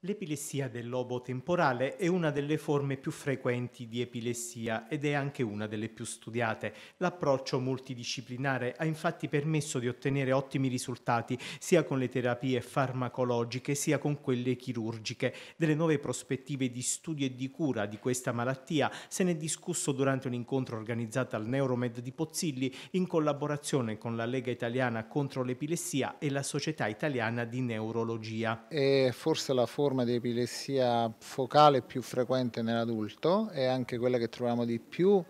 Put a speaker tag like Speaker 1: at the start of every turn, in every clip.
Speaker 1: L'epilessia del lobo temporale è una delle forme più frequenti di epilessia ed è anche una delle più studiate. L'approccio multidisciplinare ha infatti permesso di ottenere ottimi risultati sia con le terapie farmacologiche sia con quelle chirurgiche. Delle nuove prospettive di studio e di cura di questa malattia se ne è discusso durante un incontro organizzato al Neuromed di Pozzilli in collaborazione con la Lega Italiana contro l'epilessia e la Società Italiana di Neurologia. È forse
Speaker 2: la forma forma di epilessia focale più frequente nell'adulto è anche quella che troviamo di più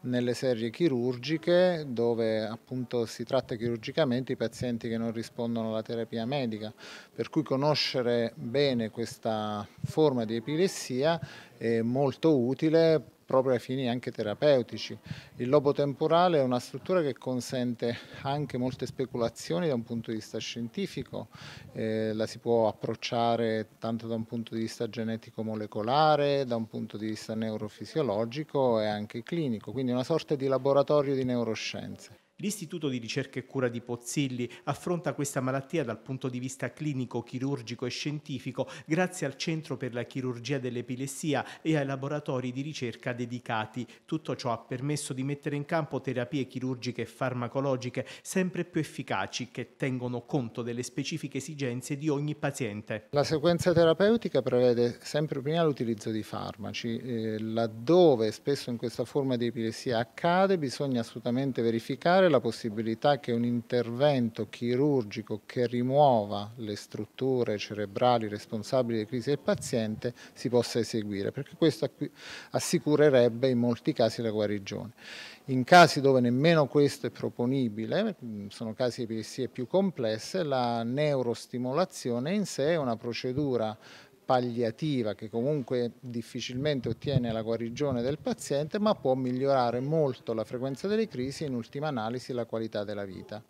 Speaker 2: nelle serie chirurgiche dove appunto si tratta chirurgicamente i pazienti che non rispondono alla terapia medica, per cui conoscere bene questa forma di epilessia è molto utile proprio ai fini anche terapeutici. Il lobo temporale è una struttura che consente anche molte speculazioni da un punto di vista scientifico, eh, la si può approcciare tanto da un punto di vista genetico molecolare, da un punto di vista neurofisiologico e anche clinico, quindi una sorta di laboratorio di neuroscienze.
Speaker 1: L'Istituto di ricerca e cura di Pozzilli affronta questa malattia dal punto di vista clinico, chirurgico e scientifico grazie al Centro per la chirurgia dell'epilessia e ai laboratori di ricerca dedicati. Tutto ciò ha permesso di mettere in campo terapie chirurgiche e farmacologiche sempre più efficaci che tengono conto delle specifiche esigenze di ogni paziente. La sequenza
Speaker 2: terapeutica prevede sempre prima l'utilizzo di farmaci. Eh, laddove spesso in questa forma di epilessia accade bisogna assolutamente verificare la possibilità che un intervento chirurgico che rimuova le strutture cerebrali responsabili delle crisi del paziente si possa eseguire, perché questo assicurerebbe in molti casi la guarigione. In casi dove nemmeno questo è proponibile, sono casi di epilessie più complesse, la neurostimolazione in sé è una procedura palliativa che comunque difficilmente ottiene la guarigione del paziente ma può migliorare molto la frequenza delle crisi e in ultima analisi la qualità della vita.